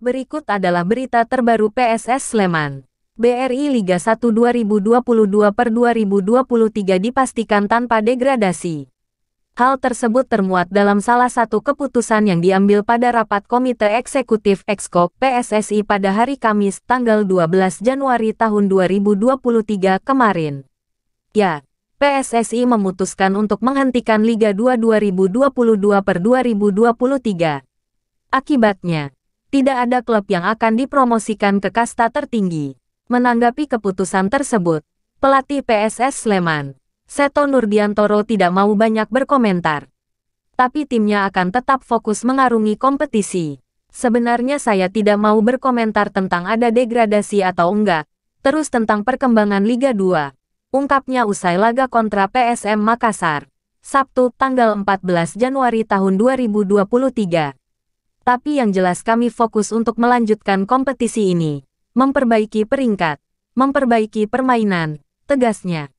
Berikut adalah berita terbaru PSS Sleman. BRI Liga 1 2022 per 2023 dipastikan tanpa degradasi. Hal tersebut termuat dalam salah satu keputusan yang diambil pada rapat Komite Eksekutif Exco PSSI pada hari Kamis tanggal 12 Januari tahun 2023 kemarin. Ya, PSSI memutuskan untuk menghentikan Liga 2 2022 per 2023. Akibatnya, tidak ada klub yang akan dipromosikan ke kasta tertinggi. Menanggapi keputusan tersebut, pelatih PSS Sleman, Seto Nurdiantoro tidak mau banyak berkomentar. Tapi timnya akan tetap fokus mengarungi kompetisi. Sebenarnya saya tidak mau berkomentar tentang ada degradasi atau enggak, terus tentang perkembangan Liga 2. Ungkapnya usai laga kontra PSM Makassar. Sabtu, tanggal 14 Januari tahun 2023. Tapi yang jelas kami fokus untuk melanjutkan kompetisi ini. Memperbaiki peringkat. Memperbaiki permainan. Tegasnya.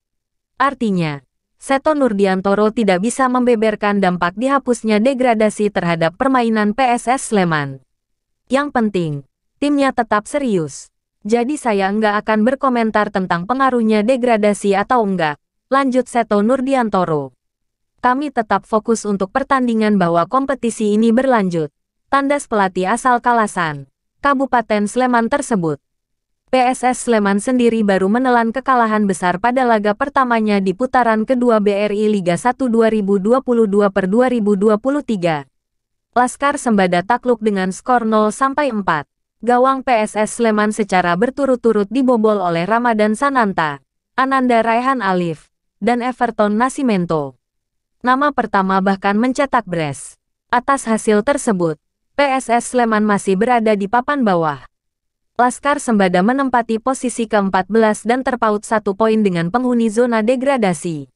Artinya, Seto Nurdiantoro tidak bisa membeberkan dampak dihapusnya degradasi terhadap permainan PSS Sleman. Yang penting, timnya tetap serius. Jadi saya enggak akan berkomentar tentang pengaruhnya degradasi atau enggak, lanjut Seto Nurdiantoro. Kami tetap fokus untuk pertandingan bahwa kompetisi ini berlanjut. Tandas pelatih asal Kalasan, Kabupaten Sleman tersebut. PSS Sleman sendiri baru menelan kekalahan besar pada laga pertamanya di putaran kedua BRI Liga 1 2022 per 2023. Laskar Sembada takluk dengan skor 0-4. Gawang PSS Sleman secara berturut-turut dibobol oleh Ramadan Sananta, Ananda Raihan Alif, dan Everton Nascimento. Nama pertama bahkan mencetak Bres. Atas hasil tersebut, PSS Sleman masih berada di papan bawah. Laskar Sembada menempati posisi ke-14 dan terpaut satu poin dengan penghuni zona degradasi.